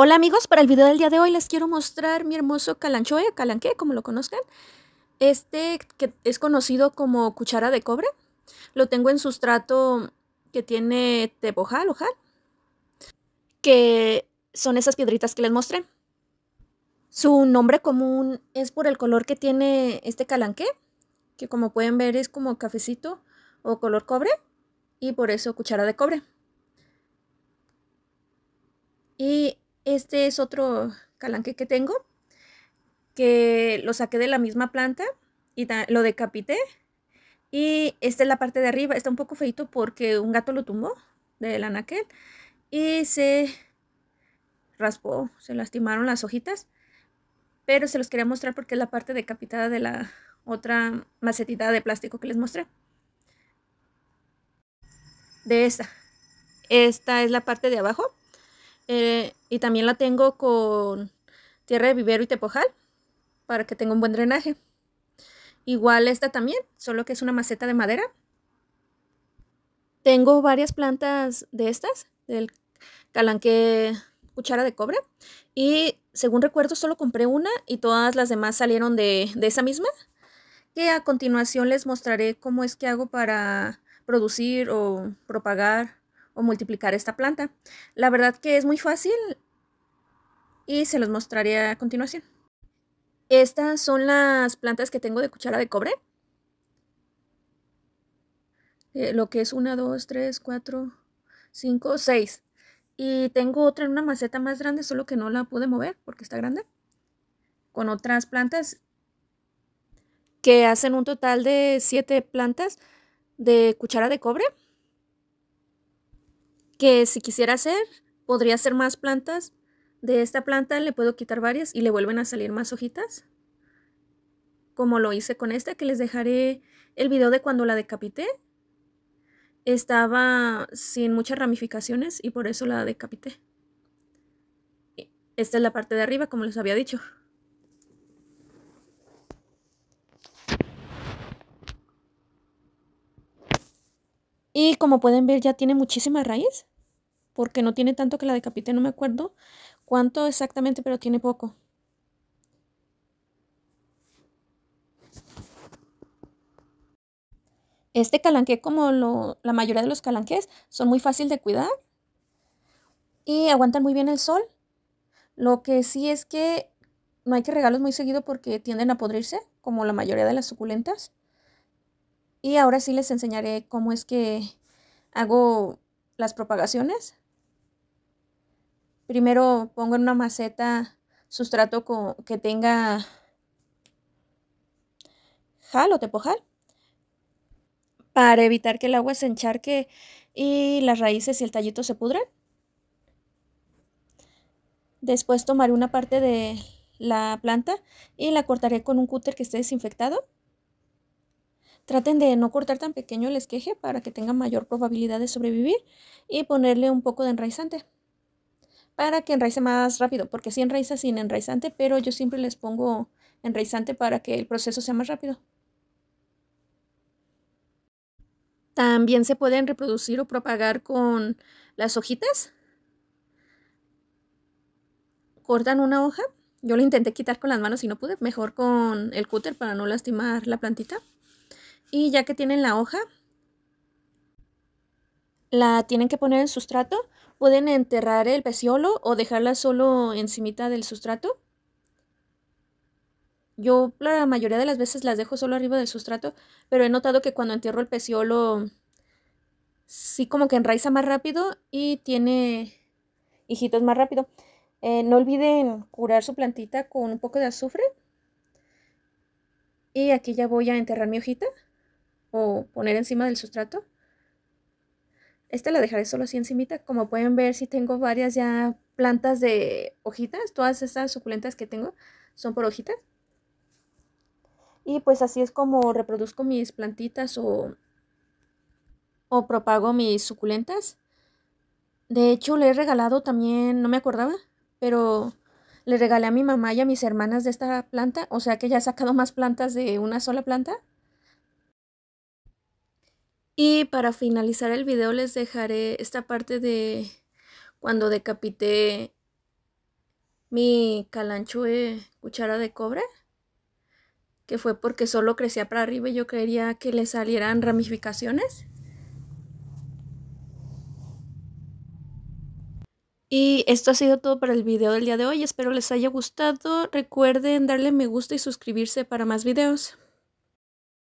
Hola amigos, para el video del día de hoy les quiero mostrar mi hermoso calanchoe, calanque, como lo conozcan. Este que es conocido como cuchara de cobre. Lo tengo en sustrato que tiene tebojal, ojal. Que son esas piedritas que les mostré. Su nombre común es por el color que tiene este calanque, que como pueden ver es como cafecito o color cobre, y por eso cuchara de cobre. Y este es otro calanque que tengo, que lo saqué de la misma planta y lo decapité. Y esta es la parte de arriba, está un poco feito porque un gato lo tumbó del anaquel y se raspó, se lastimaron las hojitas. Pero se los quería mostrar porque es la parte decapitada de la otra macetita de plástico que les mostré. De esta. Esta es la parte de abajo eh, y también la tengo con tierra de vivero y tepojal para que tenga un buen drenaje. Igual esta también, solo que es una maceta de madera. Tengo varias plantas de estas, del calanque cuchara de cobre. Y según recuerdo, solo compré una y todas las demás salieron de, de esa misma. Que a continuación les mostraré cómo es que hago para producir o propagar multiplicar esta planta. La verdad que es muy fácil y se los mostraré a continuación. Estas son las plantas que tengo de cuchara de cobre. Eh, lo que es una, dos, tres, cuatro, cinco, seis Y tengo otra en una maceta más grande, solo que no la pude mover porque está grande. Con otras plantas que hacen un total de siete plantas de cuchara de cobre que si quisiera hacer, podría hacer más plantas. De esta planta le puedo quitar varias y le vuelven a salir más hojitas. Como lo hice con esta, que les dejaré el video de cuando la decapité. Estaba sin muchas ramificaciones y por eso la decapité. Esta es la parte de arriba, como les había dicho. Y como pueden ver ya tiene muchísima raíz, porque no tiene tanto que la decapité, no me acuerdo cuánto exactamente, pero tiene poco. Este calanque, como la mayoría de los calanques, son muy fácil de cuidar y aguantan muy bien el sol. Lo que sí es que no hay que regalos muy seguido porque tienden a podrirse, como la mayoría de las suculentas. Y ahora sí les enseñaré cómo es que hago las propagaciones. Primero pongo en una maceta sustrato con, que tenga jal o tepojal para evitar que el agua se encharque y las raíces y el tallito se pudran. Después tomaré una parte de la planta y la cortaré con un cúter que esté desinfectado. Traten de no cortar tan pequeño el esqueje para que tenga mayor probabilidad de sobrevivir y ponerle un poco de enraizante para que enraice más rápido, porque si enraiza sin enraizante, pero yo siempre les pongo enraizante para que el proceso sea más rápido. También se pueden reproducir o propagar con las hojitas. Cortan una hoja. Yo lo intenté quitar con las manos y no pude. Mejor con el cúter para no lastimar la plantita. Y ya que tienen la hoja, la tienen que poner en sustrato. Pueden enterrar el peciolo o dejarla solo encimita del sustrato. Yo la mayoría de las veces las dejo solo arriba del sustrato, pero he notado que cuando entierro el peciolo sí como que enraiza más rápido y tiene hijitos más rápido. Eh, no olviden curar su plantita con un poco de azufre. Y aquí ya voy a enterrar mi hojita o poner encima del sustrato. Esta la dejaré solo así encimita. Como pueden ver, si tengo varias ya plantas de hojitas. Todas estas suculentas que tengo son por hojitas. Y pues así es como reproduzco mis plantitas o, o propago mis suculentas. De hecho, le he regalado también, no me acordaba, pero le regalé a mi mamá y a mis hermanas de esta planta. O sea que ya he sacado más plantas de una sola planta. Y para finalizar el video les dejaré esta parte de cuando decapité mi calanchue cuchara de cobre, que fue porque solo crecía para arriba y yo quería que le salieran ramificaciones. Y esto ha sido todo para el video del día de hoy, espero les haya gustado, recuerden darle me gusta y suscribirse para más videos.